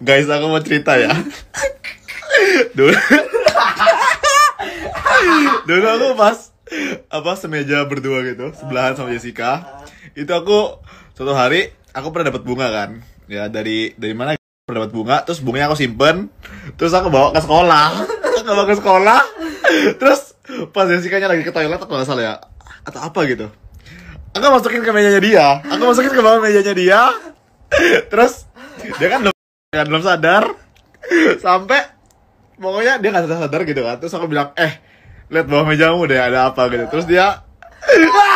Guys, aku mau cerita ya. Dulu Dulu aku pas apa semeja berdua gitu, sebelahan sama Jessica. Itu aku suatu hari aku pernah dapat bunga kan. Ya dari dari mana pernah dapat bunga, terus bunganya aku simpen, terus aku bawa ke sekolah. Aku bawa ke sekolah. Terus pas Jessica-nya lagi ke toilet aku nggak salah ya atau apa gitu. Aku masukin ke mejanya dia, aku masukin ke bawah mejanya dia. Terus dia kan ya dalam sadar sampai pokoknya dia gak sadar sadar gitu kan terus aku bilang eh lihat bawah mejamu deh ada apa gitu terus dia